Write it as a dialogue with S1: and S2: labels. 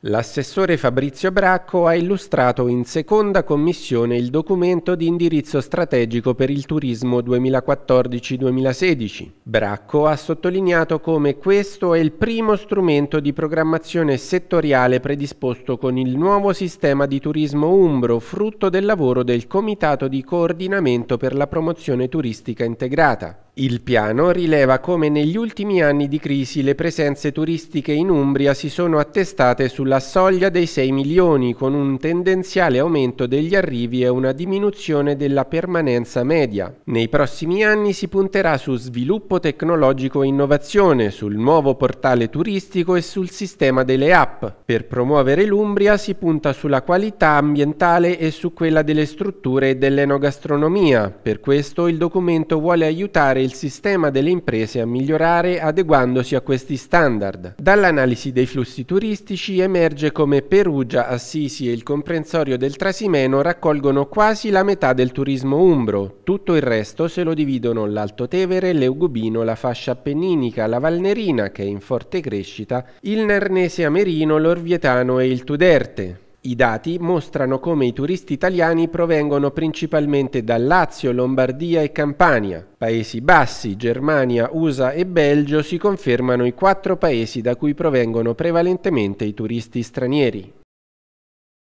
S1: L'assessore Fabrizio Bracco ha illustrato in seconda commissione il documento di indirizzo strategico per il turismo 2014-2016. Bracco ha sottolineato come questo è il primo strumento di programmazione settoriale predisposto con il nuovo sistema di turismo umbro, frutto del lavoro del Comitato di coordinamento per la promozione turistica integrata. Il piano rileva come negli ultimi anni di crisi le presenze turistiche in Umbria si sono attestate sulla soglia dei 6 milioni, con un tendenziale aumento degli arrivi e una diminuzione della permanenza media. Nei prossimi anni si punterà su sviluppo tecnologico e innovazione, sul nuovo portale turistico e sul sistema delle app. Per promuovere l'Umbria si punta sulla qualità ambientale e su quella delle strutture e dell'enogastronomia. Per questo il documento vuole aiutare il sistema delle imprese a migliorare adeguandosi a questi standard. Dall'analisi dei flussi turistici emerge come Perugia, Assisi e il comprensorio del Trasimeno raccolgono quasi la metà del turismo umbro, tutto il resto se lo dividono l'Alto Tevere, l'Eugubino, la fascia appenninica, la Valnerina che è in forte crescita, il Nernese Amerino, l'Orvietano e il Tuderte. I dati mostrano come i turisti italiani provengono principalmente da Lazio, Lombardia e Campania. Paesi Bassi, Germania, USA e Belgio si confermano i quattro paesi da cui provengono prevalentemente i turisti stranieri.